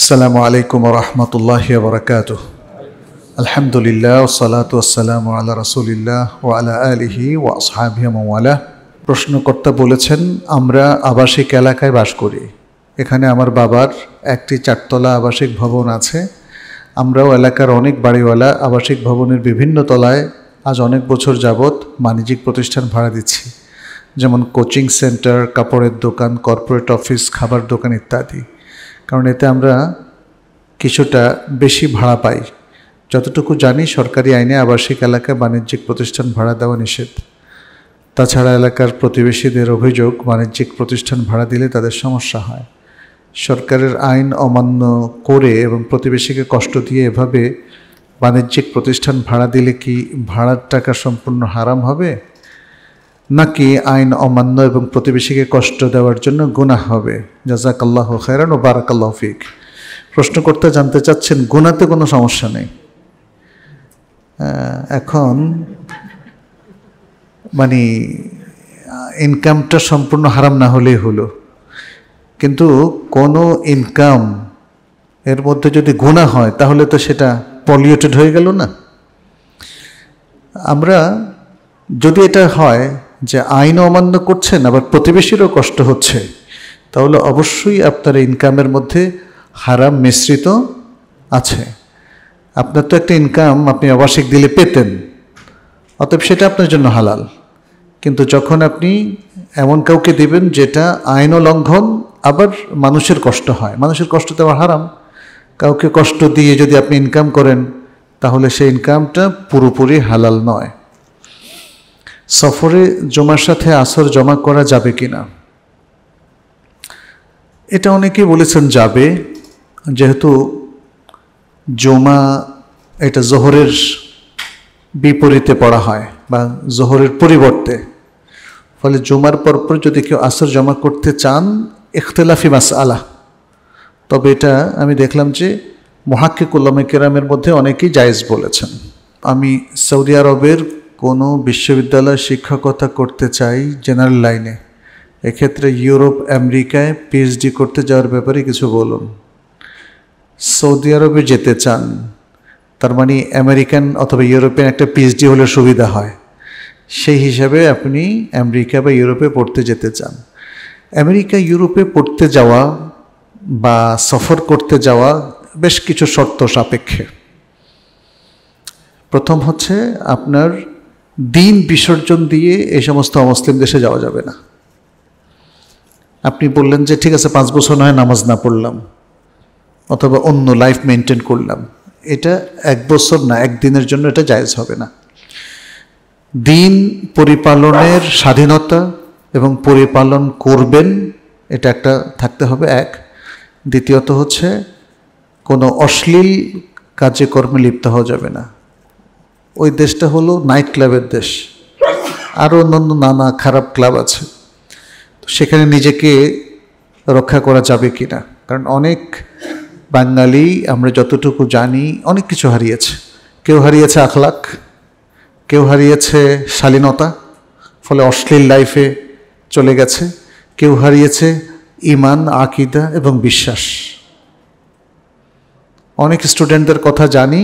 السلام عليكم ورحمة الله وبركاته الحمد لله والصلاة والسلام على رسول الله وعلى آله وأصحابه وموالاه প্রশ্নকর্তা বলেছেন আমরা আবাসিক এলাকায় বাস করি এখানে আমার বাবার একটি চারতলা আবাসিক ভবন আছে আমরাও এলাকার অনেক বাড়িওয়ালা আবাসিক ভবনের বিভিন্ন তলায় আজ অনেক বছর যাবৎ বাণিজ্যিক প্রতিষ্ঠান ভাড়া দিচ্ছি যেমন কোচিং সেন্টার কাপড়ের দোকান কর্পোরেট অফিস খাবার দোকান ইত্যাদি কারণ এতে আমরা কিছুটা বেশি ভাড়া পাই যতটুকু জানি সরকারি আইনে আবাসিক এলাকা বাণিজ্যিক প্রতিষ্ঠান ভাড়া দেওয়া নিষেধ তাছাড়া এলাকার প্রতিবেশীদের অভিযোগ বাণিজ্যিক প্রতিষ্ঠান ভাড়া দিলে তাদের সমস্যা হয় সরকারের আইন অমান্য করে এবং প্রতিবেশীকে কষ্ট দিয়ে এভাবে বাণিজ্যিক প্রতিষ্ঠান ভাড়া দিলে কি ভাড়ার টাকা সম্পূর্ণ হারাম হবে নাকি আইন অমান্য এবং প্রতিবেশীকে কষ্ট দেওয়ার জন্য গুনাহ হবে জাজাকাল্লাহ খেরান ও বারাকাল্লাহ ফিক প্রশ্ন করতে জানতে চাচ্ছেন গুনাতে কোনো সমস্যা নেই এখন মানে ইনকামটা সম্পূর্ণ হারাম না হলেই হলো কিন্তু কোনো ইনকাম এর মধ্যে যদি গুণা হয় তাহলে তো সেটা পলিউটেড হয়ে গেল না আমরা যদি এটা হয় যে আইন অমান্য করছেন আবার প্রতিবেশীরও কষ্ট হচ্ছে তাহলে অবশ্যই আপনার ইনকামের মধ্যে হারাম মিশ্রিত আছে আপনার তো একটা ইনকাম আপনি আবাসিক দিলে পেতেন অতএব সেটা আপনার জন্য হালাল কিন্তু যখন আপনি এমন কাউকে দেবেন যেটা আইন লঙ্ঘন আবার মানুষের কষ্ট হয় মানুষের কষ্ট আবার হারাম কাউকে কষ্ট দিয়ে যদি আপনি ইনকাম করেন তাহলে সেই ইনকামটা পুরোপুরি হালাল নয় সফরে জমার সাথে আসর জমা করা যাবে কি না এটা অনেকে বলেছেন যাবে যেহেতু জমা এটা জোহরের বিপরীতে পড়া হয় বা জোহরের পরিবর্তে ফলে জমার পরপর যদি কেউ আসর জমা করতে চান এখতেলাফি মাস আলা তবে এটা আমি দেখলাম যে মহাক্কিকুল্লামে কেরামের মধ্যে অনেকেই জায়েজ বলেছেন আমি সৌদি আরবের কোনো বিশ্ববিদ্যালয়ে শিক্ষকতা করতে চাই জেনারেল লাইনে এক্ষেত্রে ইউরোপ আমেরিকায় পিএইচডি করতে যাওয়ার ব্যাপারে কিছু বলুন সৌদি আরবে যেতে চান তার মানে আমেরিকান অথবা ইউরোপিয়ান একটা পিএইচডি হলে সুবিধা হয় সেই হিসাবে আপনি আমেরিকা বা ইউরোপে পড়তে যেতে চান আমেরিকা ইউরোপে পড়তে যাওয়া বা সফর করতে যাওয়া বেশ কিছু শর্ত সাপেক্ষে প্রথম হচ্ছে আপনার দিন বিসর্জন দিয়ে এই সমস্ত অমুসলিম দেশে যাওয়া যাবে না আপনি বললেন যে ঠিক আছে পাঁচ বছর নয় নামাজ না পড়লাম অথবা অন্য লাইফ মেনটেন করলাম এটা এক বছর না একদিনের জন্য এটা জায়জ হবে না দিন পরিপালনের স্বাধীনতা এবং পরিপালন করবেন এটা একটা থাকতে হবে এক দ্বিতীয়ত হচ্ছে কোনো অশ্লীল কাজে কর্মে লিপ্ত হওয়া যাবে না ওই দেশটা হলো নাইট ক্লাবের দেশ আরও অন্যান্য নানা খারাপ ক্লাব আছে তো সেখানে নিজেকে রক্ষা করা যাবে কি না কারণ অনেক বাঙালি আমরা যতটুকু জানি অনেক কিছু হারিয়েছে কেউ হারিয়েছে আখলাক কেউ হারিয়েছে শালীনতা ফলে অশ্লীল লাইফে চলে গেছে কেউ হারিয়েছে ইমান আকিদা এবং বিশ্বাস অনেক স্টুডেন্টদের কথা জানি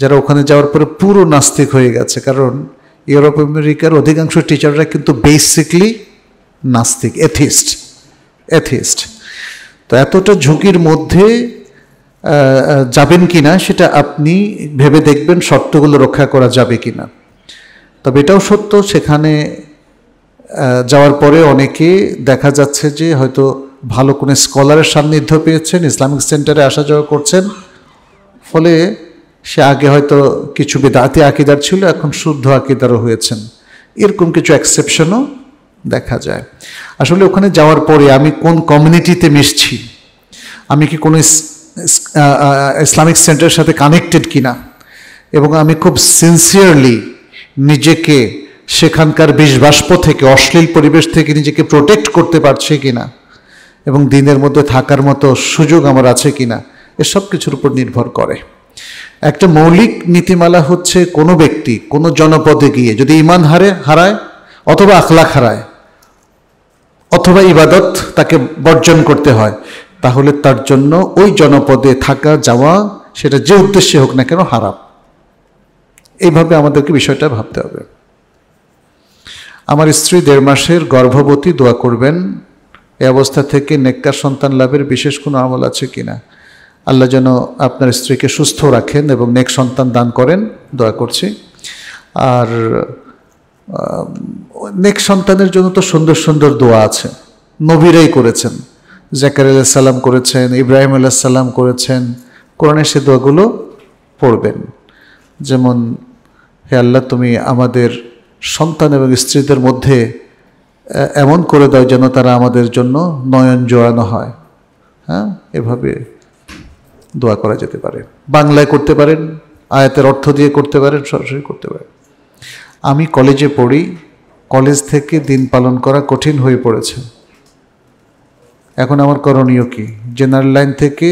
যারা ওখানে যাওয়ার পরে পুরো নাস্তিক হয়ে গেছে কারণ ইউরোপ আমেরিকার অধিকাংশ টিচাররা কিন্তু বেসিকলি নাস্তিক এথিস্ট এথিস্ট তো এতটা ঝুঁকির মধ্যে যাবেন কি না সেটা আপনি ভেবে দেখবেন শর্তগুলো রক্ষা করা যাবে কি না তবে এটাও সত্য সেখানে যাওয়ার পরে অনেকে দেখা যাচ্ছে যে হয়তো ভালো কোনো স্কলারের সান্নিধ্য পেয়েছেন ইসলামিক সেন্টারে আসা যাওয়া করছেন ফলে সে আগে হয়তো কিছু বেদাতি আকিদার ছিল এখন শুদ্ধ আকিদারও হয়েছেন এরকম কিছু অ্যাকসেপশনও দেখা যায় আসলে ওখানে যাওয়ার পরে আমি কোন কমিউনিটিতে মিশছি আমি কি কোনো ইসলামিক সেন্টারের সাথে কানেক্টেড কিনা এবং আমি খুব সিনসিয়ারলি নিজেকে সেখানকার বিষবাষ্প থেকে অশ্লীল পরিবেশ থেকে নিজেকে প্রোটেক্ট করতে পারছে কিনা এবং দিনের মধ্যে থাকার মতো সুযোগ আমার আছে কিনা এসব কিছুর উপর নির্ভর করে একটা মৌলিক নীতিমালা হচ্ছে কোনো ব্যক্তি কোনো জনপদে গিয়ে যদি ইমান হারে হারায় অথবা আখলাখ হারায় অথবা ইবাদত তাকে বর্জন করতে হয় তাহলে তার জন্য ওই জনপদে থাকা যাওয়া সেটা যে উদ্দেশ্যে হোক না কেন হারাম এইভাবে আমাদেরকে বিষয়টা ভাবতে হবে আমার স্ত্রী দেড় মাসের গর্ভবতী দোয়া করবেন এ অবস্থা থেকে নেককার সন্তান লাভের বিশেষ কোনো আমল আছে কিনা না আল্লাহ যেন আপনার স্ত্রীকে সুস্থ রাখেন এবং নেক সন্তান দান করেন দয়া করছি আর নেক সন্তানের জন্য তো সুন্দর সুন্দর দোয়া আছে নবীরাই করেছেন জাকার আল্লাহ সাল্লাম করেছেন ইব্রাহিম আল্লাহ সাল্লাম করেছেন কোরআনে সে দোয়াগুলো পড়বেন যেমন হে আল্লাহ তুমি আমাদের সন্তান এবং স্ত্রীদের মধ্যে এমন করে দাও যেন তারা আমাদের জন্য নয়ন জোড়ানো হয় হ্যাঁ এভাবে দোয়া করা যেতে পারে বাংলায় করতে পারেন আয়াতের অর্থ দিয়ে করতে পারেন সরাসরি করতে পারেন আমি কলেজে পড়ি কলেজ থেকে দিন পালন করা কঠিন হয়ে পড়েছে এখন আমার করণীয় কি জেনারেল লাইন থেকে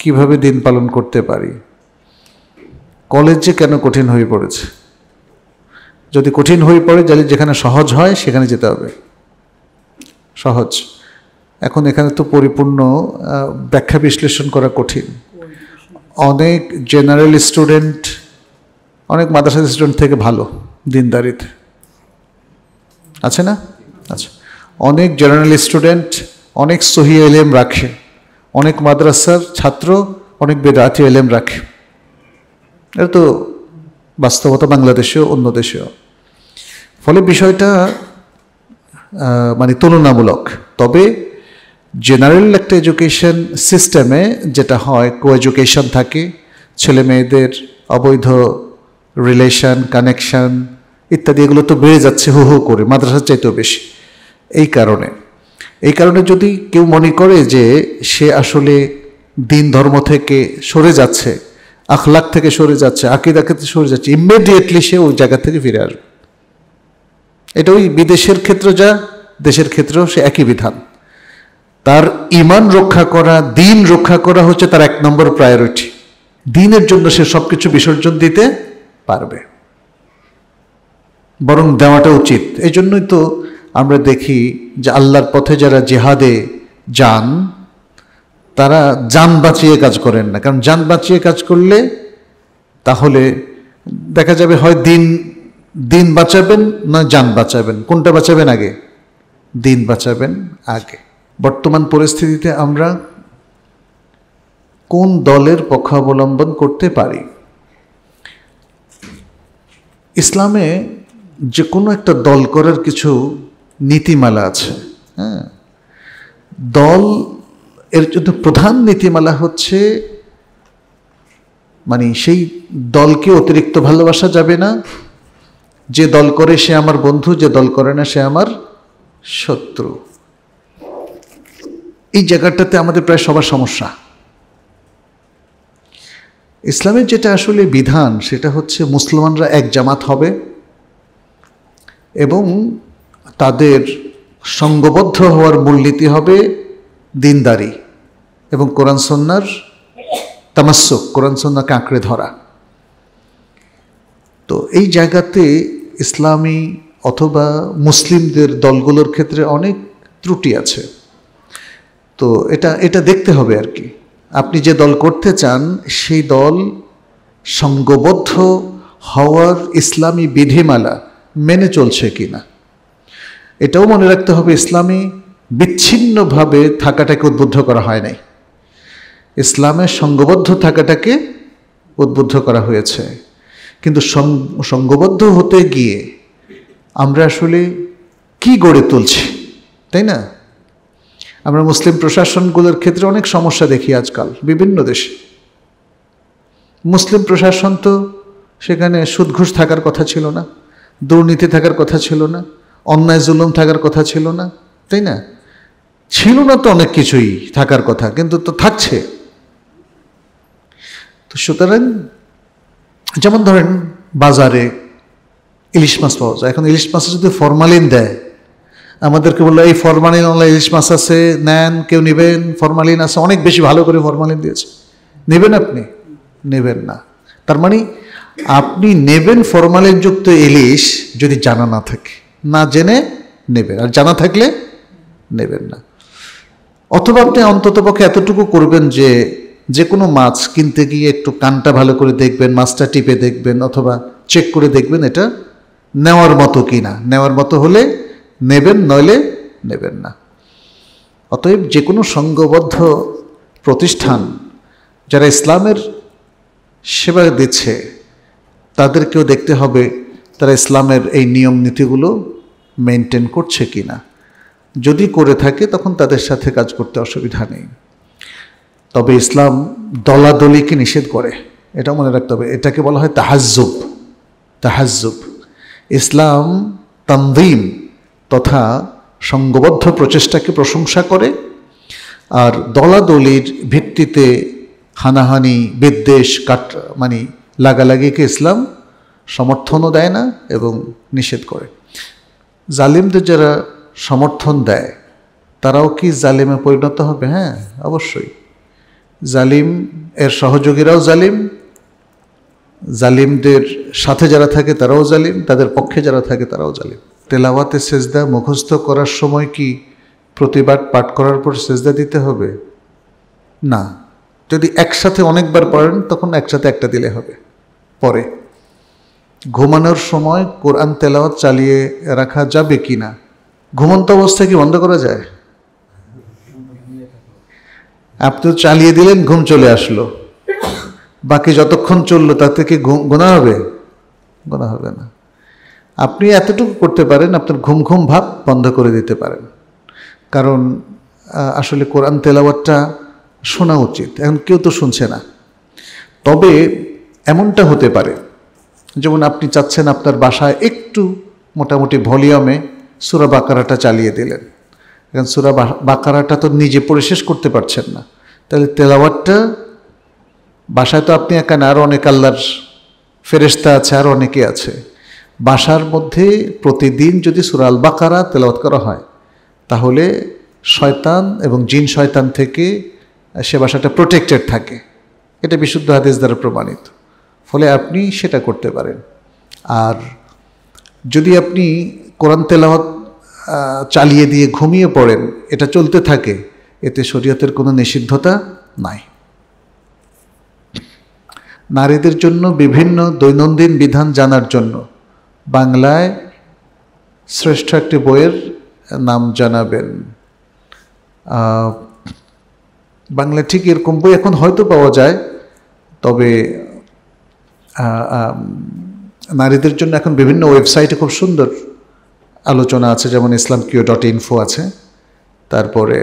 কিভাবে দিন পালন করতে পারি কলেজ যে কেন কঠিন হয়ে পড়েছে যদি কঠিন হয়ে পড়ে যাহলে যেখানে সহজ হয় সেখানে যেতে হবে সহজ এখন এখানে তো পরিপূর্ণ ব্যাখ্যা বিশ্লেষণ করা কঠিন অনেক জেনারেল স্টুডেন্ট অনেক মাদ্রাসা স্টুডেন্ট থেকে ভালো দিনদারিতে আছে না আচ্ছা অনেক জেনারেল স্টুডেন্ট অনেক সহি এলএম রাখে অনেক মাদ্রাসার ছাত্র অনেক বেদাতি এলএম রাখে এটা তো বাস্তবতা বাংলাদেশেও অন্য দেশেও ফলে বিষয়টা মানে তুলনামূলক তবে জেনারেল একটা এডুকেশন সিস্টেমে যেটা হয় কো এডুকেশন থাকে ছেলে মেয়েদের অবৈধ রিলেশন কানেকশন ইত্যাদি এগুলো তো বেড়ে যাচ্ছে হু হু করে মাদ্রাসার চাইতেও বেশি এই কারণে এই কারণে যদি কেউ মনে করে যে সে আসলে দিন ধর্ম থেকে সরে যাচ্ছে আখলাখ থেকে সরে যাচ্ছে আকিদাকাতে সরে যাচ্ছে ইমিডিয়েটলি সে ওই জায়গা থেকে ফিরে আসবে এটা ওই বিদেশের ক্ষেত্র যা দেশের ক্ষেত্রেও সে একই বিধান তার ইমান রক্ষা করা দিন রক্ষা করা হচ্ছে তার এক নম্বর প্রায়োরিটি দিনের জন্য সে সব কিছু বিসর্জন দিতে পারবে বরং দেওয়াটা উচিত এই জন্যই তো আমরা দেখি যে আল্লাহর পথে যারা জেহাদে যান তারা যান বাঁচিয়ে কাজ করেন না কারণ যান বাঁচিয়ে কাজ করলে তাহলে দেখা যাবে হয় দিন দিন বাঁচাবেন না যান বাঁচাবেন কোনটা বাঁচাবেন আগে দিন বাঁচাবেন আগে বর্তমান পরিস্থিতিতে আমরা কোন দলের পক্ষ অবলম্বন করতে পারি ইসলামে যে কোনো একটা দল করার কিছু নীতিমালা আছে হ্যাঁ দল এর জন্য প্রধান নীতিমালা হচ্ছে মানে সেই দলকে অতিরিক্ত ভালোবাসা যাবে না যে দল করে সে আমার বন্ধু যে দল করে না সে আমার শত্রু এই জায়গাটাতে আমাদের প্রায় সবার সমস্যা ইসলামের যেটা আসলে বিধান সেটা হচ্ছে মুসলমানরা এক জামাত হবে এবং তাদের সঙ্গবদ্ধ হওয়ার মূলনীতি হবে দিনদারি এবং কোরআন সন্ন্যার তামাস্যক কোরআন সন্নাকে আঁকড়ে ধরা তো এই জায়গাতে ইসলামী অথবা মুসলিমদের দলগুলোর ক্ষেত্রে অনেক ত্রুটি আছে তো এটা এটা দেখতে হবে আর কি আপনি যে দল করতে চান সেই দল সঙ্গবদ্ধ হওয়ার ইসলামী বিধিমালা মেনে চলছে কি না এটাও মনে রাখতে হবে ইসলামী বিচ্ছিন্নভাবে থাকাটাকে উদ্বুদ্ধ করা হয় নাই ইসলামে সঙ্গবদ্ধ থাকাটাকে উদ্বুদ্ধ করা হয়েছে কিন্তু সঙ্গবদ্ধ হতে গিয়ে আমরা আসলে কি গড়ে তুলছি তাই না আমরা মুসলিম প্রশাসনগুলোর ক্ষেত্রে অনেক সমস্যা দেখি আজকাল বিভিন্ন দেশে মুসলিম প্রশাসন তো সেখানে সুদঘুষ থাকার কথা ছিল না দুর্নীতি থাকার কথা ছিল না অন্যায় জুলুম থাকার কথা ছিল না তাই না ছিল না তো অনেক কিছুই থাকার কথা কিন্তু তো থাকছে তো সুতরাং যেমন ধরেন বাজারে ইলিশ মাছ পাওয়া যায় এখন ইলিশ মাছে যদি ফরমালিন দেয় আমাদেরকে বললো এই ফরমালিন অনলাইন ইলিশ মাছ আছে নেন কেউ নেবেন ফরমালিন আছে অনেক বেশি ভালো করে ফরমালিন দিয়েছে নেবেন আপনি নেবেন না তার মানে আপনি নেবেন ফরমালিন যুক্ত ইলিশ যদি জানা না থাকে না জেনে নেবেন আর জানা থাকলে নেবেন না অথবা আপনি অন্ততপক্ষে এতটুকু করবেন যে যে কোনো মাছ কিনতে গিয়ে একটু কানটা ভালো করে দেখবেন মাছটা টিপে দেখবেন অথবা চেক করে দেখবেন এটা নেওয়ার মতো কি না নেওয়ার মতো হলে নেবেন নইলে নেবেন না অতএব যে কোনো সংঘবদ্ধ প্রতিষ্ঠান যারা ইসলামের সেবা দিচ্ছে তাদেরকেও দেখতে হবে তারা ইসলামের এই নিয়ম নীতিগুলো মেনটেন করছে কি না যদি করে থাকে তখন তাদের সাথে কাজ করতে অসুবিধা নেই তবে ইসলাম দলাদলিকে নিষেধ করে এটা মনে রাখতে হবে এটাকে বলা হয় তাহাজুব তাহাজুব ইসলাম তানদিম তথা সঙ্গবদ্ধ প্রচেষ্টাকে প্রশংসা করে আর দলাদলির ভিত্তিতে হানাহানি বিদ্বেষ কাট মানে লাগালাগিকে ইসলাম সমর্থনও দেয় না এবং নিষেধ করে জালিমদের যারা সমর্থন দেয় তারাও কি জালিমে পরিণত হবে হ্যাঁ অবশ্যই জালিম এর সহযোগীরাও জালিম জালিমদের সাথে যারা থাকে তারাও জালিম তাদের পক্ষে যারা থাকে তারাও জালিম তেলাওয়াতে সেজদা মুখস্থ করার সময় কি প্রতিবাদ পাঠ করার পর সেজদা দিতে হবে না যদি একসাথে অনেকবার পড়েন তখন একসাথে একটা দিলে হবে পরে ঘুমানোর সময় কোরআন তেলাওয়াত চালিয়ে রাখা যাবে কি না ঘুমন্ত অবস্থায় কি বন্ধ করা যায় আপনি তো চালিয়ে দিলেন ঘুম চলে আসলো বাকি যতক্ষণ চললো তাতে কি গোনা হবে গোনা হবে না আপনি এতটুকু করতে পারেন আপনার ঘুম ঘুম ভাব বন্ধ করে দিতে পারেন কারণ আসলে কোরআন তেলাওয়াতটা শোনা উচিত এখন কেউ তো শুনছে না তবে এমনটা হতে পারে যেমন আপনি চাচ্ছেন আপনার বাসায় একটু মোটামুটি ভলিউমে সুরা বাকারাটা চালিয়ে দিলেন কারণ সুরা বাকারাটা তো নিজে পড়ে শেষ করতে পারছেন না তাহলে তেলাওয়াতটা বাসায় তো আপনি একা না আরও অনেক আল্লাহর ফেরেস্তা আছে আর অনেকে আছে বাসার মধ্যে প্রতিদিন যদি সুরাল বাকারা তেলাওয়াত করা হয় তাহলে শয়তান এবং জিন শয়তান থেকে সে বাসাটা প্রোটেক্টেড থাকে এটা বিশুদ্ধ হাদিস দ্বারা প্রমাণিত ফলে আপনি সেটা করতে পারেন আর যদি আপনি কোরআন তেলাওয়াত চালিয়ে দিয়ে ঘুমিয়ে পড়েন এটা চলতে থাকে এতে শরীয়তের কোনো নিষিদ্ধতা নাই নারীদের জন্য বিভিন্ন দৈনন্দিন বিধান জানার জন্য বাংলায় শ্রেষ্ঠ একটি বইয়ের নাম জানাবেন বাংলা ঠিক এরকম বই এখন হয়তো পাওয়া যায় তবে নারীদের জন্য এখন বিভিন্ন ওয়েবসাইটে খুব সুন্দর আলোচনা আছে যেমন ইসলাম কিউ ডট ইনফো আছে তারপরে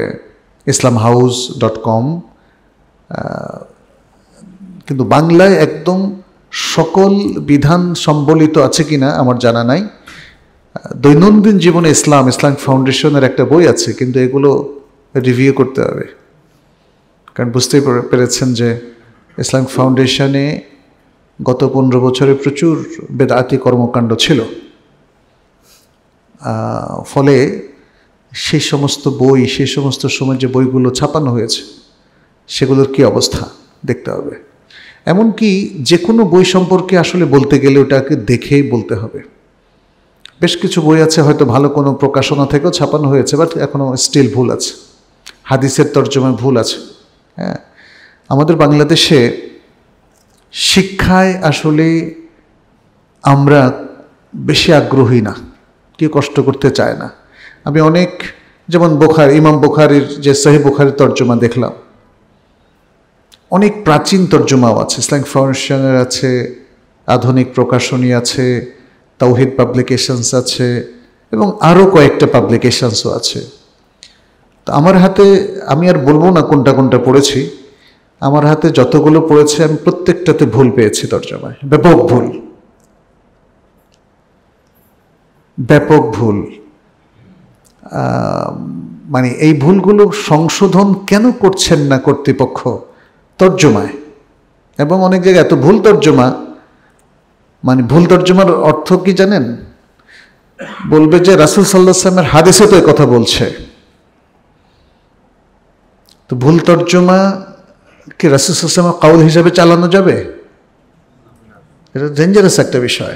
ইসলাম হাউস ডট কম কিন্তু বাংলায় একদম সকল বিধান সম্বলিত আছে কি না আমার জানা নাই দৈনন্দিন জীবনে ইসলাম ইসলাম ফাউন্ডেশনের একটা বই আছে কিন্তু এগুলো রিভিউ করতে হবে কারণ বুঝতেই পেরেছেন যে ইসলাম ফাউন্ডেশনে গত পনেরো বছরে প্রচুর বেদাতি কর্মকাণ্ড ছিল ফলে সেই সমস্ত বই সেই সমস্ত সময় যে বইগুলো ছাপানো হয়েছে সেগুলোর কি অবস্থা দেখতে হবে এমনকি যে কোনো বই সম্পর্কে আসলে বলতে গেলে ওটাকে দেখেই বলতে হবে বেশ কিছু বই আছে হয়তো ভালো কোনো প্রকাশনা থেকেও ছাপানো হয়েছে বাট এখনও স্টিল ভুল আছে হাদিসের তর্জমায় ভুল আছে হ্যাঁ আমাদের বাংলাদেশে শিক্ষায় আসলে আমরা বেশি আগ্রহী না কেউ কষ্ট করতে চায় না আমি অনেক যেমন বোখার ইমাম বোখারির যে সহি বোখারির তর্জমা দেখলাম অনেক প্রাচীন তর্জমাও আছে ইসলামিক ফাউন্ডেশনের আছে আধুনিক প্রকাশনী আছে তাওহিদ পাবলিকেশনস আছে এবং আরও কয়েকটা পাবলিকেশনসও আছে তো আমার হাতে আমি আর বলবো না কোনটা কোনটা পড়েছি আমার হাতে যতগুলো পড়েছে আমি প্রত্যেকটাতে ভুল পেয়েছি তর্জমায় ব্যাপক ভুল ব্যাপক ভুল মানে এই ভুলগুলো সংশোধন কেন করছেন না কর্তৃপক্ষ তর্জমায় এবং অনেক জায়গায় এত ভুল তর্জমা মানে ভুল তর্জমার অর্থ কি জানেন বলবে যে রাসুল সাল্লাহ সাল্লামের হাদিসে তো কথা বলছে তো ভুল তর্জমা কি রাসুল সাল্লামের কাউল হিসাবে চালানো যাবে এটা ডেঞ্জারাস একটা বিষয়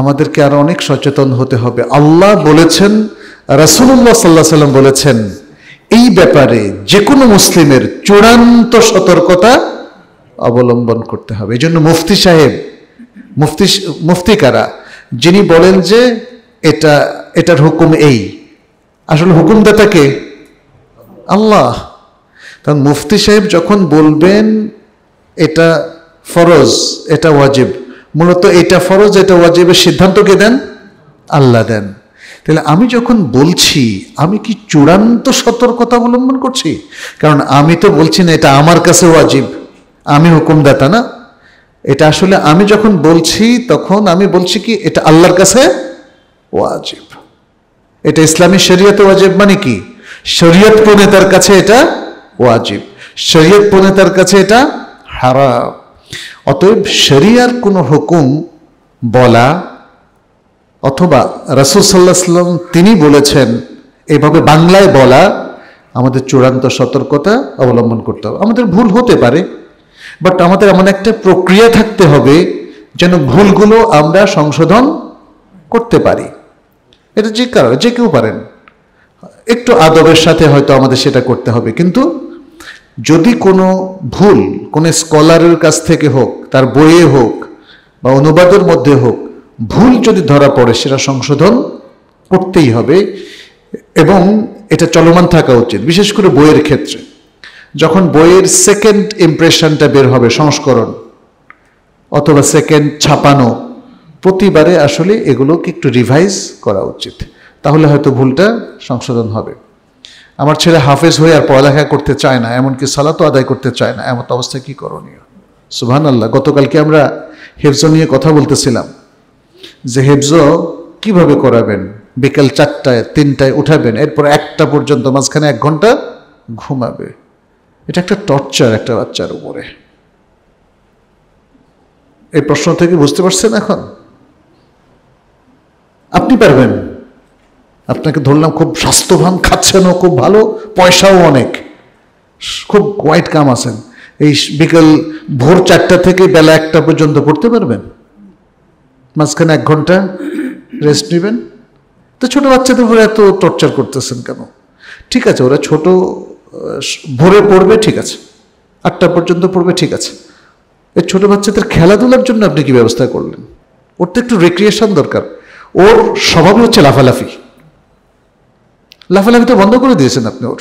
আমাদেরকে আরো অনেক সচেতন হতে হবে আল্লাহ বলেছেন রাসুল্লাহ সাল্লাহ সাল্লাম বলেছেন এই ব্যাপারে যে কোনো মুসলিমের চূড়ান্ত সতর্কতা অবলম্বন করতে হবে এই জন্য মুফতি সাহেব মুফতি মুফতি কারা যিনি বলেন যে এটা এটার হুকুম এই আসলে হুকুমদাতাকে আল্লাহ কারণ মুফতি সাহেব যখন বলবেন এটা ফরজ এটা ওয়াজিব মূলত এটা ফরজ এটা ওয়াজিবের সিদ্ধান্ত কে দেন আল্লাহ দেন তাহলে আমি যখন বলছি আমি কি চূড়ান্ত সতর্কতা অবলম্বন করছি কারণ আমি তো বলছি না এটা আমার কাছে ওয়াজিব আমি হুকুমদাতা না এটা আসলে আমি যখন বলছি তখন আমি বলছি কি এটা আল্লাহর কাছে ওয়াজিব এটা ইসলামী শরীয়তে ওয়াজিব মানে কি শরীয়ত প্রণেতার কাছে এটা ওয়াজিব শরীয়ত প্রণেতার কাছে এটা হারা অতএব শরিয়ার কোনো হুকুম বলা অথবা রাসুল সাল্লাম তিনি বলেছেন এভাবে বাংলায় বলা আমাদের চূড়ান্ত সতর্কতা অবলম্বন করতে হবে আমাদের ভুল হতে পারে বাট আমাদের এমন একটা প্রক্রিয়া থাকতে হবে যেন ভুলগুলো আমরা সংশোধন করতে পারি এটা যে কারণ যে কেউ পারেন একটু আদবের সাথে হয়তো আমাদের সেটা করতে হবে কিন্তু যদি কোনো ভুল কোনো স্কলারের কাছ থেকে হোক তার বইয়ে হোক বা অনুবাদের মধ্যে হোক ভুল যদি ধরা পড়ে সেটা সংশোধন করতেই হবে এবং এটা চলমান থাকা উচিত বিশেষ করে বইয়ের ক্ষেত্রে যখন বইয়ের সেকেন্ড ইমপ্রেশনটা বের হবে সংস্করণ অথবা সেকেন্ড ছাপানো প্রতিবারে আসলে এগুলোকে একটু রিভাইজ করা উচিত তাহলে হয়তো ভুলটা সংশোধন হবে আমার ছেলে হাফেজ হয়ে আর পড়ালেখা করতে চায় না এমনকি সালাতো আদায় করতে চায় না এমন অবস্থায় কী করণীয় সুবহান আল্লাহ গতকালকে আমরা হেফজ নিয়ে কথা বলতেছিলাম যে হেফজ কিভাবে করাবেন বিকেল চারটায় তিনটায় উঠাবেন এরপর একটা পর্যন্ত মাঝখানে এক ঘন্টা ঘুমাবে এটা একটা টর্চার একটা বাচ্চার উপরে এই প্রশ্ন থেকে বুঝতে পারছেন এখন আপনি পারবেন আপনাকে ধরলাম খুব স্বাস্থ্যবান খাচ্ছেনও খুব ভালো পয়সাও অনেক খুব কোয়াইট কাম আছেন এই বিকেল ভোর চারটা থেকে বেলা একটা পর্যন্ত পড়তে পারবেন মাঝখানে এক ঘন্টা রেস্ট নেবেন তো ছোটো বাচ্চাদের ভোরে এত টর্চার করতেছেন কেন ঠিক আছে ওরা ছোট ভোরে পড়বে ঠিক আছে আটটা পর্যন্ত পড়বে ঠিক আছে এই ছোটো বাচ্চাদের খেলাধুলার জন্য আপনি কি ব্যবস্থা করলেন ওর তো একটু রেক্রিয়েশন দরকার ওর স্বভাবই হচ্ছে লাফালাফি লাফালাফি তো বন্ধ করে দিয়েছেন আপনি ওর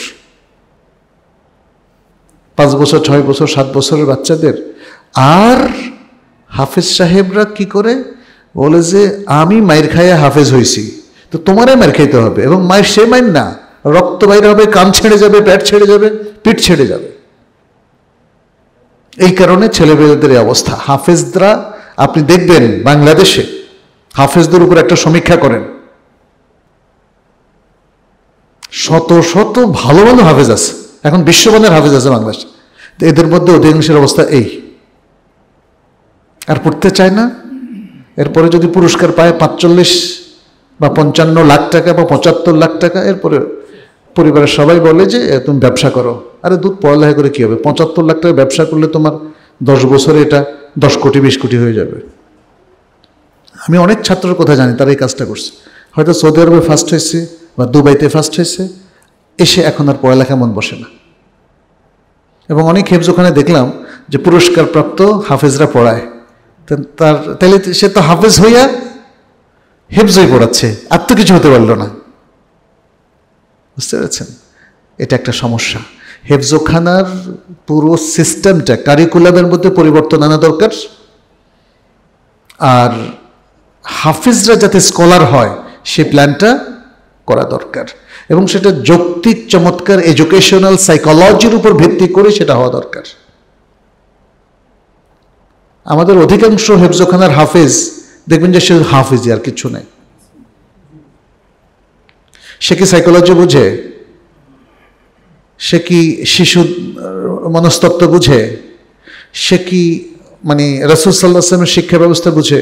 পাঁচ বছর ছয় বছর সাত বছরের বাচ্চাদের আর হাফেজ সাহেবরা কি করে বলে যে আমি মায়ের খাইয়ে হাফেজ হয়েছি তো তোমারে মায়ের খাইতে হবে এবং মায়ের সে মায়ের না রক্ত বাইরে হবে কান ছেড়ে যাবে প্যাট ছেড়ে যাবে পিঠ ছেড়ে যাবে এই কারণে ছেলেমেয়েদের মেয়েদের অবস্থা হাফেজরা আপনি দেখবেন বাংলাদেশে হাফেজদের উপর একটা সমীক্ষা করেন শত শত ভালো ভালো হাফেজ আছে এখন বিশ্বমানের হাফেজ আছে বাংলাদেশে এদের মধ্যে অধিকাংশের অবস্থা এই আর পড়তে চায় না এরপরে যদি পুরস্কার পায় পাঁচচল্লিশ বা পঞ্চান্ন লাখ টাকা বা পঁচাত্তর লাখ টাকা এরপরে পরিবারের সবাই বলে যে তুমি ব্যবসা করো আরে দুধ পড়ালেখা করে কী হবে পঁচাত্তর লাখ টাকা ব্যবসা করলে তোমার দশ বছরে এটা দশ কোটি বিশ কোটি হয়ে যাবে আমি অনেক ছাত্রের কথা জানি তারা এই কাজটা করছে হয়তো সৌদি আরবে ফার্স্ট হয়েছে বা দুবাইতে ফার্স্ট হয়েছে এসে এখন আর পড়ালেখা মন বসে না এবং অনেক হেফজ ওখানে দেখলাম যে পুরস্কারপ্রাপ্ত হাফেজরা পড়ায় তার তাহলে সে তো হাফেজ হইয়া হেফজ হয়ে পড়াচ্ছে আর তো কিছু হতে পারলো না বুঝতে পেরেছেন এটা একটা সমস্যা হেফজোখানার পুরো সিস্টেমটা কারিকুলামের মধ্যে পরিবর্তন আনা দরকার আর হাফিজরা যাতে স্কলার হয় সে প্ল্যানটা করা দরকার এবং সেটা যৌক্তিক চমৎকার এডুকেশনাল সাইকোলজির উপর ভিত্তি করে সেটা হওয়া দরকার আমাদের অধিকাংশ হেফজখানার হাফেজ দেখবেন যে সে হাফেজি আর কিছু নেই সে কি সাইকোলজি বুঝে সে কি শিশু মনস্তত্ত্ব বুঝে সে কি মানে রাসুল সাল্লাহ আসলামের শিক্ষা ব্যবস্থা বুঝে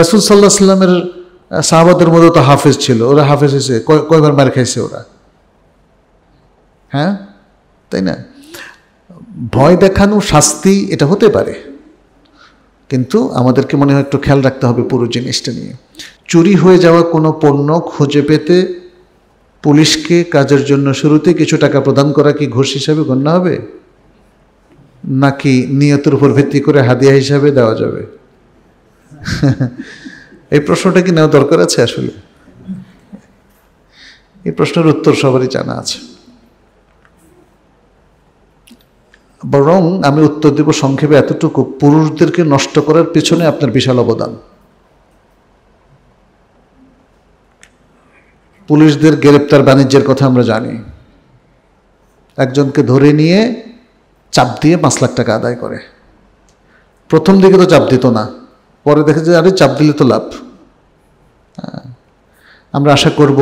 রাসুল সাল্লাহ আসলামের সাহাবাদের মধ্যে তো হাফেজ ছিল ওরা হাফেজ হয়েছে কয়বার মার খাইছে ওরা হ্যাঁ তাই না ভয় দেখানো শাস্তি এটা হতে পারে কিন্তু আমাদেরকে মনে হয় একটু খেয়াল রাখতে হবে পুরো জিনিসটা নিয়ে চুরি হয়ে যাওয়া কোনো পণ্য খুঁজে পেতে পুলিশকে কাজের জন্য শুরুতে কিছু টাকা প্রদান করা কি ঘুষ হিসাবে গণ্য হবে নাকি নিয়তের উপর ভিত্তি করে হাদিয়া হিসাবে দেওয়া যাবে এই প্রশ্নটা কি নেওয়া দরকার আছে আসলে এই প্রশ্নের উত্তর সবারই জানা আছে বরং আমি উত্তর দেব সংক্ষেপে এতটুকু পুরুষদেরকে নষ্ট করার পিছনে আপনার বিশাল অবদান পুলিশদের গ্রেপ্তার বাণিজ্যের কথা আমরা জানি একজনকে ধরে নিয়ে চাপ দিয়ে পাঁচ লাখ টাকা আদায় করে প্রথম দিকে তো চাপ দিত না পরে দেখে যায় আরে চাপ দিলে তো লাভ হ্যাঁ, আমরা আশা করব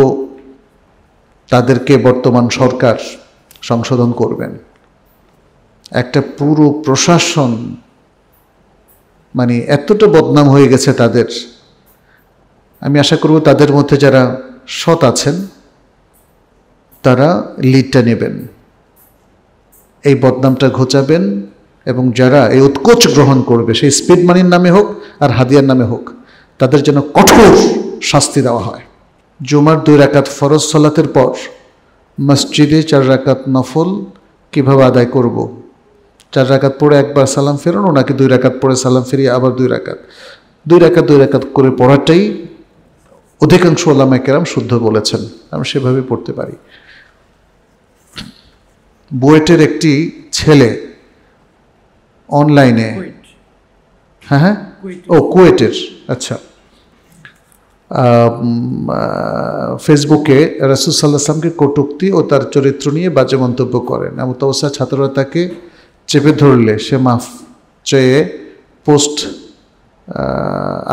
তাদেরকে বর্তমান সরকার সংশোধন করবেন একটা পুরো প্রশাসন মানে এতটা বদনাম হয়ে গেছে তাদের আমি আশা করব তাদের মধ্যে যারা সৎ আছেন তারা লিডটা নেবেন এই বদনামটা ঘোচাবেন এবং যারা এই উৎকোচ গ্রহণ করবে সেই স্পিড মানির নামে হোক আর হাদিয়ার নামে হোক তাদের যেন কঠোর শাস্তি দেওয়া হয় জুমার দুই রাকাত ফরজ সলাতের পর মসজিদে চার রাকাত নফল কীভাবে আদায় করবো চার রাকাত পড়ে একবার সালাম ফেরানো নাকি দুই রাকাত পড়ে সালাম ফিরিয়ে আবার দুই রাকাত দুই রাকাত দুই রাকাত করে পড়াটাই অধিকাংশ ওলামা কেরাম শুদ্ধ বলেছেন আমি সেভাবে পড়তে পারি বুয়েটের একটি ছেলে অনলাইনে হ্যাঁ হ্যাঁ ও কুয়েটের আচ্ছা ফেসবুকে সাল্লাহ আসলামকে কটুক্তি ও তার চরিত্র নিয়ে বাজে মন্তব্য করেন এবং তবসা ছাত্ররা তাকে চেপে ধরলে সে মাফ চেয়ে পোস্ট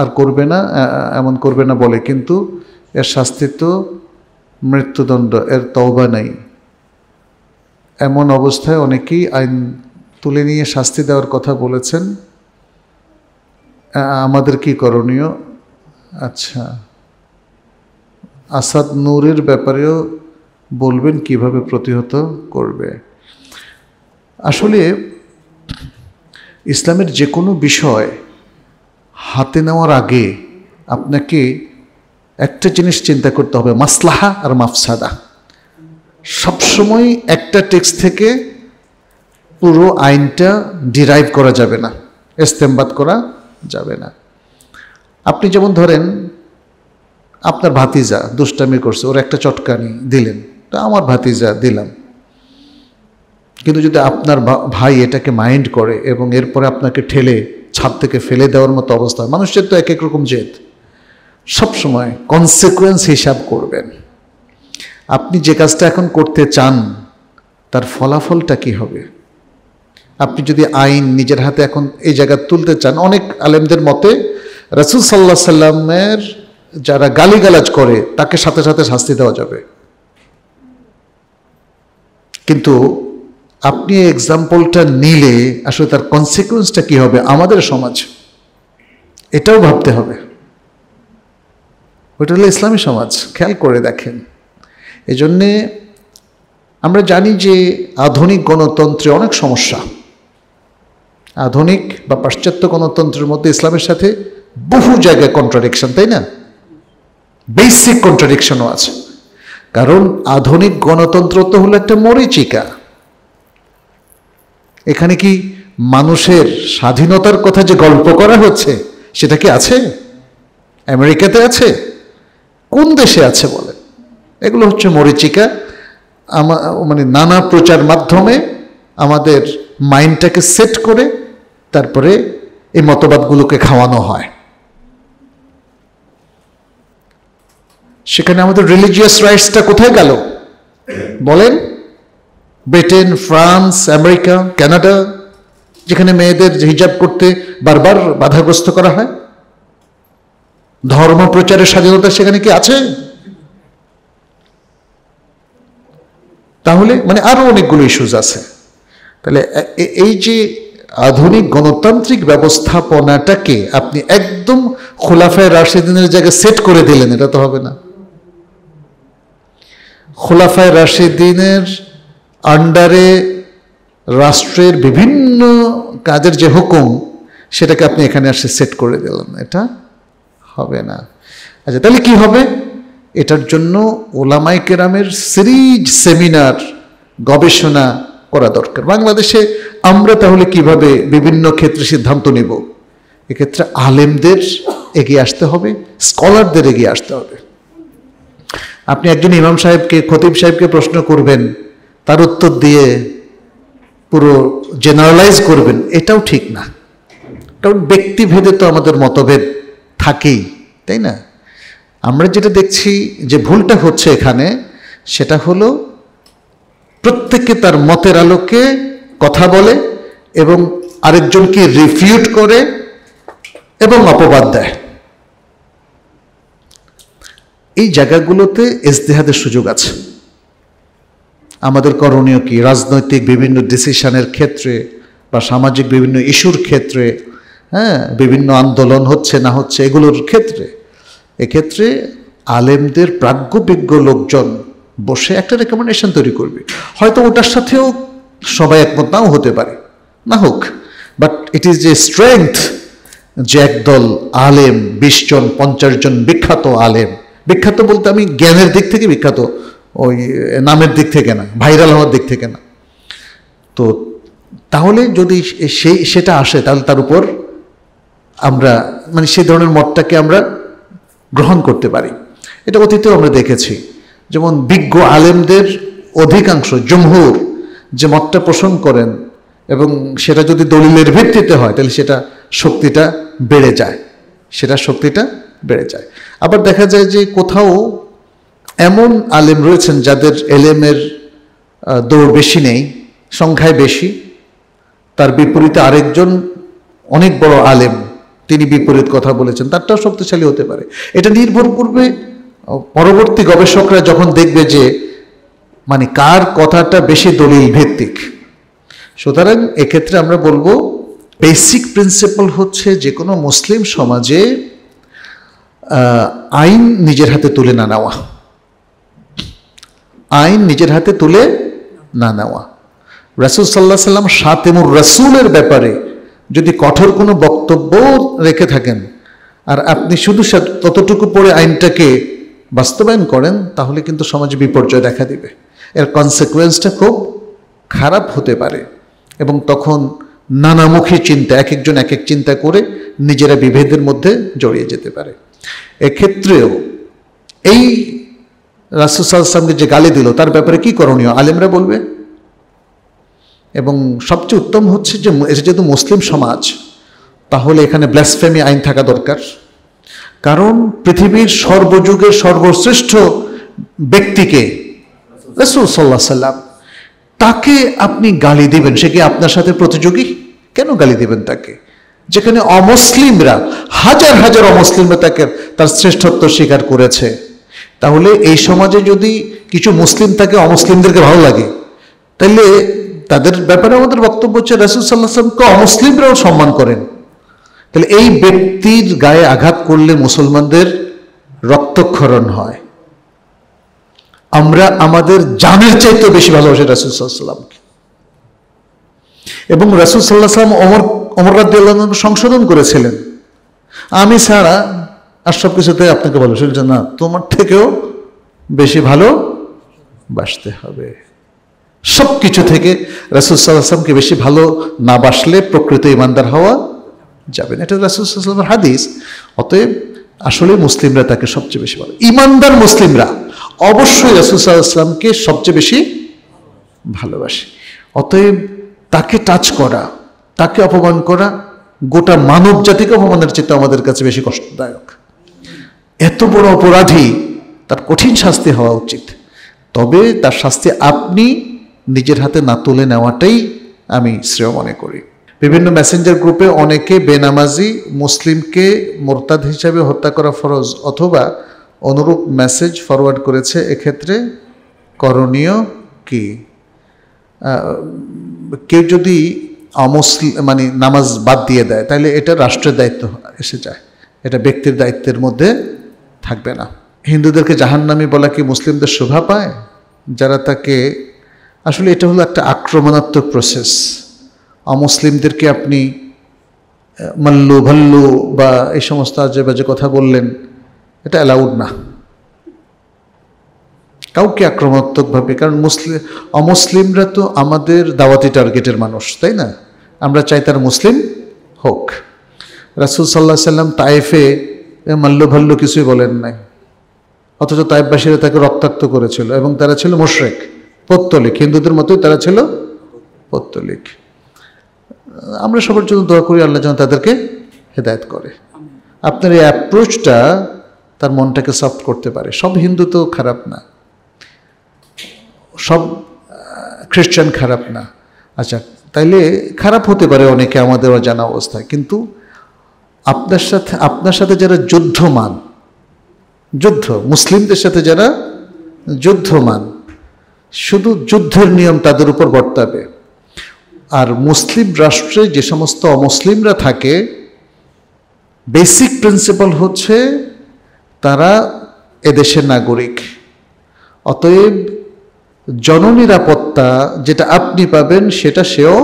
আর করবে না এমন করবে না বলে কিন্তু এর শাস্তি তো মৃত্যুদণ্ড এর তওবা নেই এমন অবস্থায় অনেকেই আইন তুলে নিয়ে শাস্তি দেওয়ার কথা বলেছেন আমাদের কি করণীয় আচ্ছা আসাদ নূরের ব্যাপারেও বলবেন কিভাবে প্রতিহত করবে আসলে ইসলামের যে কোনো বিষয় হাতে নেওয়ার আগে আপনাকে একটা জিনিস চিন্তা করতে হবে মাসলাহা আর মাফসাদা সবসময় একটা টেক্সট থেকে পুরো আইনটা ডিরাইভ করা যাবে না ইস্তেমবাদ করা যাবে না আপনি যেমন ধরেন আপনার ভাতিজা দুষ্টামি করছে ওর একটা চটকানি দিলেন তো আমার ভাতিজা দিলাম কিন্তু যদি আপনার ভাই এটাকে মাইন্ড করে এবং এরপরে আপনাকে ঠেলে ছাদ থেকে ফেলে দেওয়ার মতো অবস্থা মানুষের তো এক এক রকম জেদ সবসময় কনসিকুয়েন্স হিসাব করবেন আপনি যে কাজটা এখন করতে চান তার ফলাফলটা কি হবে আপনি যদি আইন নিজের হাতে এখন এই জায়গা তুলতে চান অনেক আলেমদের মতে রাসুল সাল্লাহ সাল্লামের যারা গালিগালাজ করে তাকে সাথে সাথে শাস্তি দেওয়া যাবে কিন্তু আপনি এক্সাম্পলটা নিলে আসলে তার কনসিকুয়েন্সটা কি হবে আমাদের সমাজ এটাও ভাবতে হবে ওইটা হলো ইসলামী সমাজ খেয়াল করে দেখেন এজন্যে আমরা জানি যে আধুনিক গণতন্ত্রে অনেক সমস্যা আধুনিক বা পাশ্চাত্য গণতন্ত্রের মধ্যে ইসলামের সাথে বহু জায়গায় কন্ট্রাডিকশন তাই না বেসিক কন্ট্রাডিকশনও আছে কারণ আধুনিক গণতন্ত্র তো হলো একটা মরিচিকা এখানে কি মানুষের স্বাধীনতার কথা যে গল্প করা হচ্ছে সেটা কি আছে আমেরিকাতে আছে কোন দেশে আছে বলে এগুলো হচ্ছে মরিচিকা মানে নানা প্রচার মাধ্যমে আমাদের মাইন্ডটাকে সেট করে তারপরে এই মতবাদগুলোকে খাওয়ানো হয় সেখানে আমাদের রিলিজিয়াস রাইটসটা কোথায় গেল বলেন ব্রিটেন ফ্রান্স আমেরিকা কানাডা যেখানে মেয়েদের হিজাব করতে বারবার বাধাগ্রস্ত করা হয় ধর্ম প্রচারের স্বাধীনতা সেখানে কি আছে তাহলে মানে আরো অনেকগুলো ইস্যুজ আছে তাহলে এই যে আধুনিক গণতান্ত্রিক ব্যবস্থাপনাটাকে আপনি একদম খোলাফায় রাশেদিনের জায়গায় সেট করে দিলেন এটা তো হবে না খোলাফায় রাশেদিনের আন্ডারে রাষ্ট্রের বিভিন্ন কাজের যে হুকুম সেটাকে আপনি এখানে আসে সেট করে দিলেন এটা হবে না আচ্ছা তাহলে কি হবে এটার জন্য ওলামাই কেরামের সিরিজ সেমিনার গবেষণা করা দরকার বাংলাদেশে আমরা তাহলে কিভাবে বিভিন্ন ক্ষেত্রে সিদ্ধান্ত নেব এক্ষেত্রে আলেমদের এগিয়ে আসতে হবে স্কলারদের এগিয়ে আসতে হবে আপনি একজন ইমাম সাহেবকে খতিব সাহেবকে প্রশ্ন করবেন তার উত্তর দিয়ে পুরো জেনারেলাইজ করবেন এটাও ঠিক না কারণ ব্যক্তিভেদে তো আমাদের মতভেদ থাকেই তাই না আমরা যেটা দেখছি যে ভুলটা হচ্ছে এখানে সেটা হলো প্রত্যেকে তার মতের আলোকে কথা বলে এবং আরেকজনকে রিফিউট করে এবং অপবাদ দেয় এই জায়গাগুলোতে ইজতেহাদের সুযোগ আছে আমাদের করণীয় কি রাজনৈতিক বিভিন্ন ডিসিশনের ক্ষেত্রে বা সামাজিক বিভিন্ন ইস্যুর ক্ষেত্রে হ্যাঁ বিভিন্ন আন্দোলন হচ্ছে না হচ্ছে এগুলোর ক্ষেত্রে এক্ষেত্রে আলেমদের প্রাজ্ঞবিজ্ঞ লোকজন বসে একটা রেকমেন্ডেশন তৈরি করবে হয়তো ওটার সাথেও সবাই একমত নাও হতে পারে না হোক but it is a strength যে একদল আলেম বিশ জন পঞ্চাশ জন বিখ্যাত আলেম বিখ্যাত বলতে আমি জ্ঞানের দিক থেকে বিখ্যাত ওই নামের দিক থেকে না ভাইরাল হওয়ার দিক থেকে না তো তাহলে যদি সেই সেটা আসে তাহলে তার উপর আমরা মানে সেই ধরনের মতটাকে আমরা গ্রহণ করতে পারি এটা অতীতেও আমরা দেখেছি যেমন বিজ্ঞ আলেমদের অধিকাংশ জমহুর যে মতটা পোষণ করেন এবং সেটা যদি দলিলের ভিত্তিতে হয় তাহলে সেটা শক্তিটা বেড়ে যায় সেটা শক্তিটা বেড়ে যায় আবার দেখা যায় যে কোথাও এমন আলেম রয়েছেন যাদের এলেমের দৌড় বেশি নেই সংখ্যায় বেশি তার বিপরীতে আরেকজন অনেক বড় আলেম তিনি বিপরীত কথা বলেছেন তারটাও শক্তিশালী হতে পারে এটা নির্ভর করবে পরবর্তী গবেষকরা যখন দেখবে যে মানে কার কথাটা বেশি দলিল ভিত্তিক সুতরাং এক্ষেত্রে আমরা বলবো বেসিক প্রিন্সিপাল হচ্ছে যে কোনো মুসলিম সমাজে আইন নিজের হাতে তুলে না নেওয়া আইন নিজের হাতে তুলে না নেওয়া রাসুল সাল্লাহ সাল্লাম সাতেমুর রাসুলের ব্যাপারে যদি কঠোর কোনো বক্তব্য রেখে থাকেন আর আপনি শুধু ততটুকু পড়ে আইনটাকে বাস্তবায়ন করেন তাহলে কিন্তু সমাজে বিপর্যয় দেখা দিবে এর কনসিকুয়েন্সটা খুব খারাপ হতে পারে এবং তখন নানামুখী চিন্তা এক একজন এক এক চিন্তা করে নিজেরা বিভেদের মধ্যে জড়িয়ে যেতে পারে এক্ষেত্রেও এই রাসুসাল্লামকে যে গালি দিল তার ব্যাপারে কি করণীয় আলেমরা বলবে এবং সবচেয়ে উত্তম হচ্ছে যে এটা যেহেতু মুসলিম সমাজ তাহলে এখানে ব্ল্যাসফেমি আইন থাকা দরকার কারণ পৃথিবীর সর্বযুগের সর্বশ্রেষ্ঠ ব্যক্তিকে রসুল সাল্লাহ সাল্লাম তাকে আপনি গালি দিবেন সে কি আপনার সাথে প্রতিযোগী কেন গালি দিবেন তাকে যেখানে অমুসলিমরা হাজার হাজার অমুসলিমরা তাকে তার শ্রেষ্ঠত্ব স্বীকার করেছে তাহলে এই সমাজে যদি কিছু মুসলিম থাকে অমুসলিমদেরকে ভালো লাগে তাহলে তাদের ব্যাপারে আমাদের বক্তব্য হচ্ছে রাসুল সাল্লাহ অমুসলিমরাও সম্মান করেন তাহলে এই ব্যক্তির গায়ে আঘাত করলে মুসলমানদের রক্তক্ষরণ হয় আমরা আমাদের জানের চাইতে বেশি ভালোবাসি রাসুল সাল্লাহামকে এবং রাসুল সাল্লাহ সাল্লাম অমর রাজ্য সংশোধন করেছিলেন আমি ছাড়া আর সব কিছুতে আপনাকে বলো শুনছে না তোমার থেকেও বেশি ভালো বাসতে হবে সব কিছু থেকে রাসুল সাল্লাহামকে বেশি ভালো না বাসলে প্রকৃত ইমানদার হওয়া যাবে না এটা রাসুল সাল্লামের হাদিস অতএব আসলে মুসলিমরা তাকে সবচেয়ে বেশি ভালো ইমানদার মুসলিমরা অবশ্যই রাসুল সাল্লাহামকে সবচেয়ে বেশি ভালোবাসে অতএব তাকে টাচ করা তাকে অপমান করা গোটা মানব জাতিকে অপমানের চেতে আমাদের কাছে বেশি কষ্টদায়ক এত বড় অপরাধী তার কঠিন শাস্তি হওয়া উচিত তবে তার শাস্তি আপনি নিজের হাতে না তুলে নেওয়াটাই আমি শ্রেয় মনে করি বিভিন্ন মেসেঞ্জার গ্রুপে অনেকে বেনামাজি মুসলিমকে মোরতাদ হিসাবে হত্যা করা ফরজ অথবা অনুরূপ মেসেজ ফরওয়ার্ড করেছে এক্ষেত্রে করণীয় কি কেউ যদি অমুসলিম মানে নামাজ বাদ দিয়ে দেয় তাহলে এটা রাষ্ট্রের দায়িত্ব এসে যায় এটা ব্যক্তির দায়িত্বের মধ্যে থাকবে না হিন্দুদেরকে জাহান্নামি বলা কি মুসলিমদের শোভা পায় যারা তাকে আসলে এটা হলো একটা আক্রমণাত্মক প্রসেস অমুসলিমদেরকে আপনি মাল্লু ভাল্লু বা এই সমস্ত আজে বাজে কথা বললেন এটা অ্যালাউড না কাউকে আক্রমণাত্মকভাবে কারণ মুসলিম অমুসলিমরা তো আমাদের দাওয়াতি টার্গেটের মানুষ তাই না আমরা চাই তার মুসলিম হোক রাসুল সাল্লাহ সাল্লাম তাইফে মাল্য ভাল্য কিছুই বলেন নাই অথচ তাইবাসীরা তাকে রক্তাক্ত করেছিল এবং তারা ছিল মোশরেক পত্তলিক হিন্দুদের মতোই তারা ছিল পত্তলিক আমরা সবার জন্য দোয়া করি আল্লাহ যেন তাদেরকে হেদায়ত করে আপনার এই অ্যাপ্রোচটা তার মনটাকে সফট করতে পারে সব হিন্দু তো খারাপ না সব খ্রিস্টান খারাপ না আচ্ছা তাইলে খারাপ হতে পারে অনেকে আমাদের জানা অবস্থায় কিন্তু আপনার সাথে আপনার সাথে যারা যুদ্ধমান যুদ্ধ মুসলিমদের সাথে যারা যুদ্ধমান শুধু যুদ্ধের নিয়ম তাদের উপর বর্তাবে আর মুসলিম রাষ্ট্রে যে সমস্ত অমুসলিমরা থাকে বেসিক প্রিন্সিপাল হচ্ছে তারা এদেশের নাগরিক অতএব জননিরাপত্তা যেটা আপনি পাবেন সেটা সেও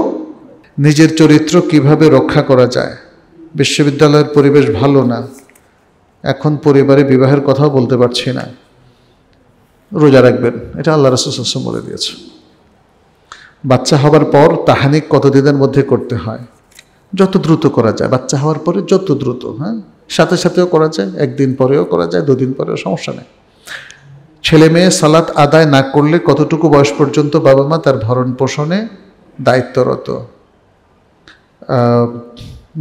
নিজের চরিত্র কিভাবে রক্ষা করা যায় বিশ্ববিদ্যালয়ের পরিবেশ ভালো না এখন পরিবারে বিবাহের কথাও বলতে পারছি না রোজা রাখবেন এটা আল্লাহ রসুল বলে দিয়েছে বাচ্চা হওয়ার পর তাহানিক কতদিনের মধ্যে করতে হয় যত দ্রুত করা যায় বাচ্চা হওয়ার পরে যত দ্রুত হ্যাঁ সাথে সাথেও করা যায় একদিন পরেও করা যায় দুদিন পরেও সমস্যা নেই ছেলে মেয়ে সালাত আদায় না করলে কতটুকু বয়স পর্যন্ত বাবা মা তার ভরণ পোষণে দায়িত্বরত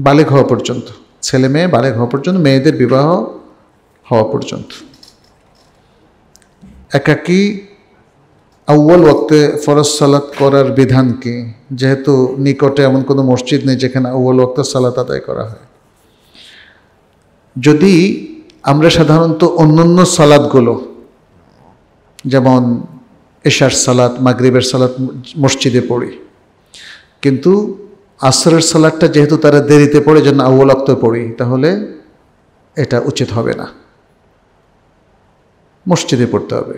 বালেক হওয়া পর্যন্ত ছেলে মেয়ে বালেক হওয়া পর্যন্ত মেয়েদের বিবাহ হওয়া পর্যন্ত একাকি আউ্বল ওয়াক্তে ফরজ সালাত করার বিধান কি যেহেতু নিকটে এমন কোনো মসজিদ নেই যেখানে আউ্বল ওয়াক্তে সালাত আদায় করা হয় যদি আমরা সাধারণত অন্যান্য সালাদগুলো যেমন এশার সালাত মাগরিবের সালাত মসজিদে পড়ি কিন্তু আসরের সালাদটা যেহেতু তারা দেরিতে পড়ে যেন আউ্বলাক্ত পড়ি তাহলে এটা উচিত হবে না মসজিদে পড়তে হবে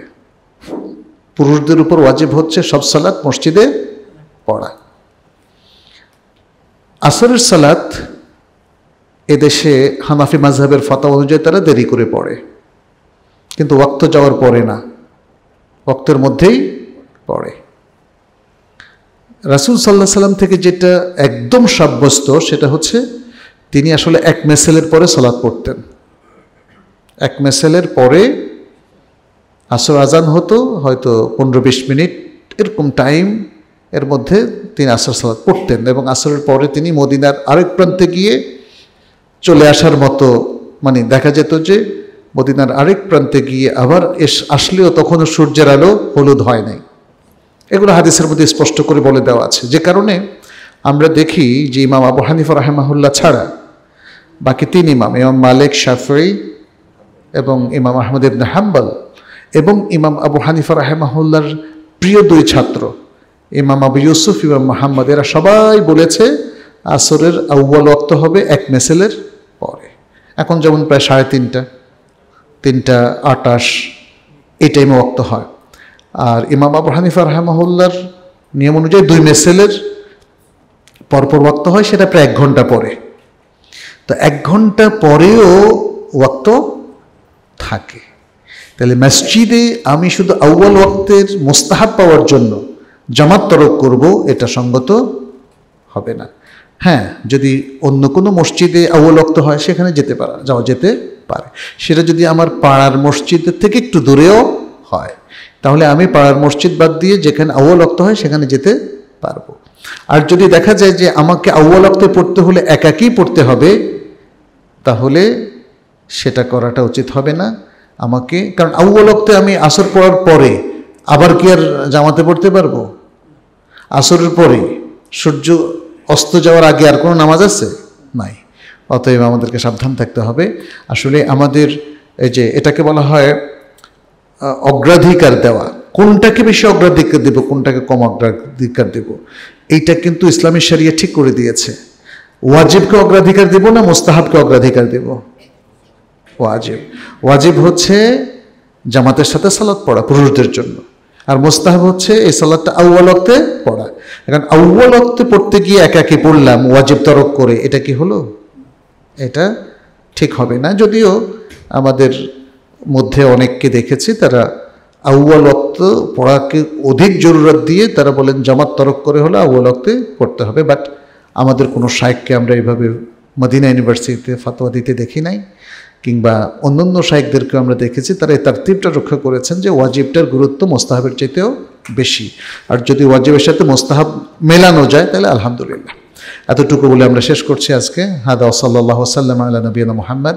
পুরুষদের উপর ওয়াজিব হচ্ছে সব সালাদ মসজিদে পড়া আসরের সালাত এদেশে হানাফি মাজহাবের ফতা অনুযায়ী তারা দেরি করে পড়ে কিন্তু ওক্ত যাওয়ার পরে না ওক্তের মধ্যেই পড়ে রাসুল সাল্লাহ সাল্লাম থেকে যেটা একদম সাব্যস্ত সেটা হচ্ছে তিনি আসলে এক মেসেলের পরে সালাদ পড়তেন এক মেসেলের পরে আসর আজান হতো হয়তো পনেরো বিশ মিনিট এরকম টাইম এর মধ্যে তিনি আসর সালাদ পড়তেন এবং আসরের পরে তিনি মদিনার আরেক প্রান্তে গিয়ে চলে আসার মতো মানে দেখা যেত যে মদিনার আরেক প্রান্তে গিয়ে আবার এস আসলেও তখনও সূর্যের আলো হলুদ হয় নাই এগুলো হাদিসের মধ্যে স্পষ্ট করে বলে দেওয়া আছে যে কারণে আমরা দেখি যে ইমাম আবু হানিফা রাহেমাহুল্লাহ ছাড়া বাকি তিন ইমাম ইমাম মালিক শাফরি এবং ইমাম আহমদ ইবনে হাম্বাল এবং ইমাম আবু হানিফা রাহেমাহুল্লার প্রিয় দুই ছাত্র ইমাম আবু ইউসুফ ইমাম মাহমদ এরা সবাই বলেছে আসরের আউ্বাল অক্ত হবে এক মেসেলের পরে এখন যেমন প্রায় সাড়ে তিনটা তিনটা আটাশ এই টাইমে অক্ত হয় আর ইমাম আবু হানিফা রাহমাহুল্লার নিয়ম অনুযায়ী দুই মেসেলের পরপর ওয়াক্ত হয় সেটা প্রায় এক ঘন্টা পরে তো এক ঘন্টা পরেও ওয়াক্ত থাকে তাহলে মসজিদে আমি শুধু আউ্বাল ওয়াক্তের মোস্তাহাব পাওয়ার জন্য জামাত তরক করব এটা সঙ্গত হবে না হ্যাঁ যদি অন্য কোনো মসজিদে আউ্বাল ওয়াক্ত হয় সেখানে যেতে পারা যাওয়া যেতে পারে সেটা যদি আমার পাড়ার মসজিদের থেকে একটু দূরেও হয় তাহলে আমি পাড়ার মসজিদ বাদ দিয়ে যেখানে আউ্বাল অক্ত হয় সেখানে যেতে পারবো আর যদি দেখা যায় যে আমাকে আউ্বাল অক্তে পড়তে হলে একাকেই পড়তে হবে তাহলে সেটা করাটা উচিত হবে না আমাকে কারণ আউ্বাল অক্তে আমি আসর পড়ার পরে আবার কি আর জামাতে পড়তে পারবো আসরের পরে সূর্য অস্ত যাওয়ার আগে আর কোনো নামাজ আছে নাই অতএব আমাদেরকে সাবধান থাকতে হবে আসলে আমাদের এই যে এটাকে বলা হয় অগ্রাধিকার দেওয়া কোনটাকে বেশি অগ্রাধিকার দেব কোনটাকে কম অগ্রাধিকার দেব এইটা কিন্তু ইসলামী সারিয়া ঠিক করে দিয়েছে ওয়াজিবকে অগ্রাধিকার দেব না মোস্তাহাবকে অগ্রাধিকার দেব ওয়াজিব ওয়াজিব হচ্ছে জামাতের সাথে সালাদ পড়া পুরুষদের জন্য আর মোস্তাহাব হচ্ছে এই সালাদটা আউ্য়াল অক্তে পড়া এখন আউ্য়াল অক্তে পড়তে গিয়ে একে পড়লাম ওয়াজিব তরক করে এটা কি হলো এটা ঠিক হবে না যদিও আমাদের মধ্যে অনেককে দেখেছি তারা আউ্বালত্ব পড়াকে অধিক জরুরত দিয়ে তারা বলেন জামাত তরক করে হলে আউ্বালত্বে পড়তে হবে বাট আমাদের কোনো শাইককে আমরা এইভাবে মদিনা ইউনিভার্সিটিতে ফাতোয়া দিতে দেখি নাই কিংবা অন্যান্য শাইকদেরকেও আমরা দেখেছি তারা এই তারতিবটা রক্ষা করেছেন যে ওয়াজিবটার গুরুত্ব মোস্তাহাবের চাইতেও বেশি আর যদি ওয়াজিবের সাথে মোস্তাহাব মেলানো যায় তাহলে আলহামদুলিল্লাহ এতটুকু বলে আমরা শেষ করছি আজকে হাদা ওসাল্লাহ সাল্লাম আল্লাহ নবীনা মোহাম্মদ